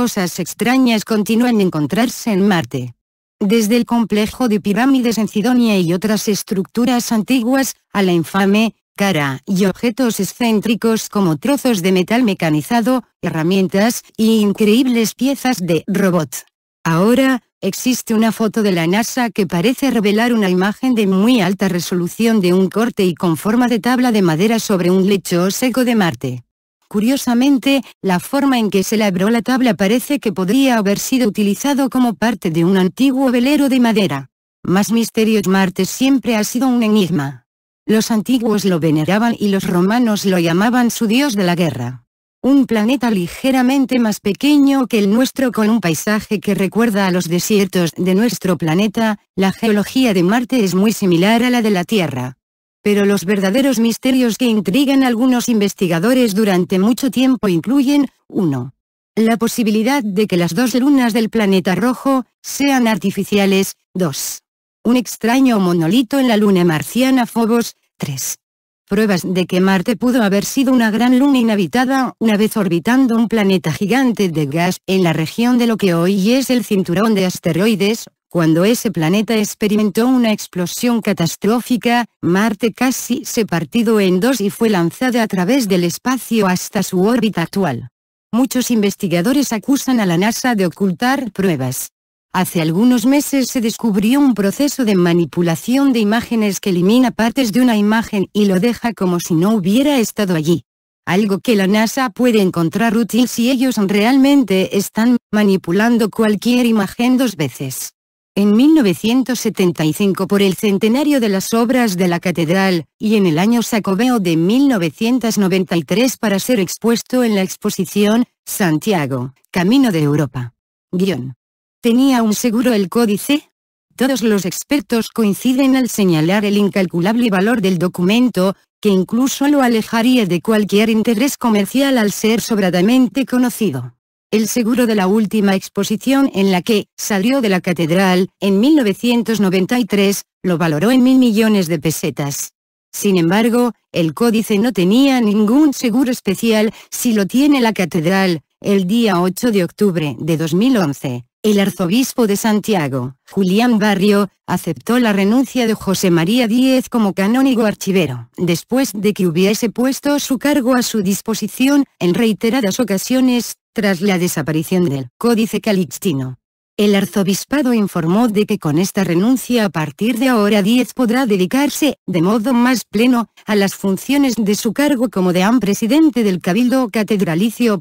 cosas extrañas continúan encontrarse en Marte. Desde el complejo de pirámides en Sidonia y otras estructuras antiguas, a la infame, cara y objetos excéntricos como trozos de metal mecanizado, herramientas y e increíbles piezas de robot. Ahora, existe una foto de la NASA que parece revelar una imagen de muy alta resolución de un corte y con forma de tabla de madera sobre un lecho seco de Marte. Curiosamente, la forma en que se labró la tabla parece que podría haber sido utilizado como parte de un antiguo velero de madera. Más misterios Marte siempre ha sido un enigma. Los antiguos lo veneraban y los romanos lo llamaban su dios de la guerra. Un planeta ligeramente más pequeño que el nuestro con un paisaje que recuerda a los desiertos de nuestro planeta, la geología de Marte es muy similar a la de la Tierra pero los verdaderos misterios que intrigan a algunos investigadores durante mucho tiempo incluyen, 1. La posibilidad de que las dos lunas del planeta rojo, sean artificiales, 2. Un extraño monolito en la luna marciana Phobos, 3. Pruebas de que Marte pudo haber sido una gran luna inhabitada una vez orbitando un planeta gigante de gas en la región de lo que hoy es el cinturón de asteroides, cuando ese planeta experimentó una explosión catastrófica, Marte casi se partió en dos y fue lanzada a través del espacio hasta su órbita actual. Muchos investigadores acusan a la NASA de ocultar pruebas. Hace algunos meses se descubrió un proceso de manipulación de imágenes que elimina partes de una imagen y lo deja como si no hubiera estado allí. Algo que la NASA puede encontrar útil si ellos realmente están manipulando cualquier imagen dos veces en 1975 por el centenario de las obras de la catedral, y en el año Sacobeo de 1993 para ser expuesto en la exposición, Santiago, Camino de Europa. Guión. ¿Tenía un seguro el códice? Todos los expertos coinciden al señalar el incalculable valor del documento, que incluso lo alejaría de cualquier interés comercial al ser sobradamente conocido el seguro de la última exposición en la que salió de la catedral, en 1993, lo valoró en mil millones de pesetas. Sin embargo, el códice no tenía ningún seguro especial, si lo tiene la catedral, el día 8 de octubre de 2011. El arzobispo de Santiago, Julián Barrio, aceptó la renuncia de José María Díez como canónigo archivero, después de que hubiese puesto su cargo a su disposición, en reiteradas ocasiones, tras la desaparición del Códice Calixtino. El arzobispado informó de que con esta renuncia a partir de ahora 10 podrá dedicarse, de modo más pleno, a las funciones de su cargo como de presidente del Cabildo Catedralicio.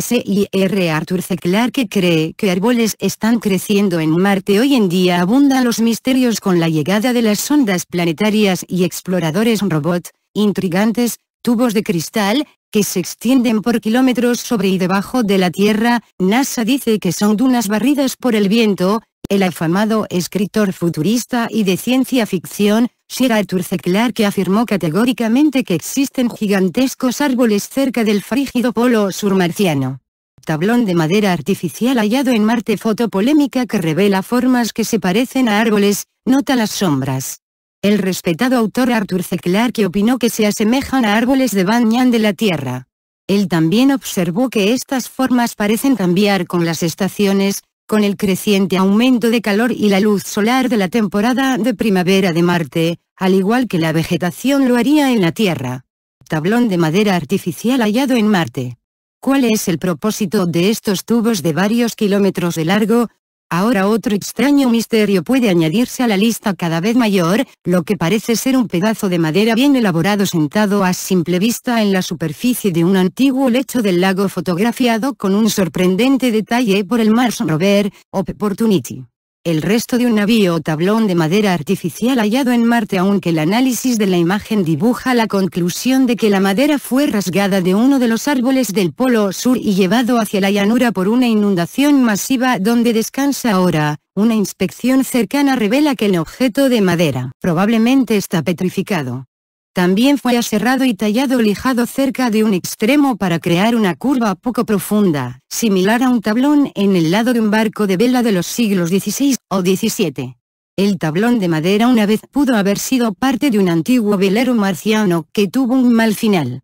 Sir Arthur C. Clarke cree que árboles están creciendo en Marte. Hoy en día abundan los misterios con la llegada de las sondas planetarias y exploradores robot, intrigantes, tubos de cristal, que se extienden por kilómetros sobre y debajo de la Tierra, NASA dice que son dunas barridas por el viento, el afamado escritor futurista y de ciencia ficción, Sir Arthur C. afirmó categóricamente que existen gigantescos árboles cerca del frígido polo surmarciano. Tablón de madera artificial hallado en Marte foto polémica que revela formas que se parecen a árboles, nota las sombras. El respetado autor Arthur C. Clarke opinó que se asemejan a árboles de Banyan de la Tierra. Él también observó que estas formas parecen cambiar con las estaciones, con el creciente aumento de calor y la luz solar de la temporada de primavera de Marte, al igual que la vegetación lo haría en la Tierra. Tablón de madera artificial hallado en Marte. ¿Cuál es el propósito de estos tubos de varios kilómetros de largo, Ahora otro extraño misterio puede añadirse a la lista cada vez mayor, lo que parece ser un pedazo de madera bien elaborado sentado a simple vista en la superficie de un antiguo lecho del lago fotografiado con un sorprendente detalle por el Mars Rover, Opportunity el resto de un navío o tablón de madera artificial hallado en Marte aunque el análisis de la imagen dibuja la conclusión de que la madera fue rasgada de uno de los árboles del Polo Sur y llevado hacia la llanura por una inundación masiva donde descansa ahora, una inspección cercana revela que el objeto de madera probablemente está petrificado. También fue aserrado y tallado lijado cerca de un extremo para crear una curva poco profunda, similar a un tablón en el lado de un barco de vela de los siglos XVI o XVII. El tablón de madera una vez pudo haber sido parte de un antiguo velero marciano que tuvo un mal final.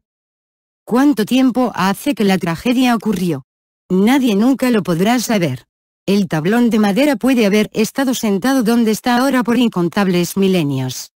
¿Cuánto tiempo hace que la tragedia ocurrió? Nadie nunca lo podrá saber. El tablón de madera puede haber estado sentado donde está ahora por incontables milenios.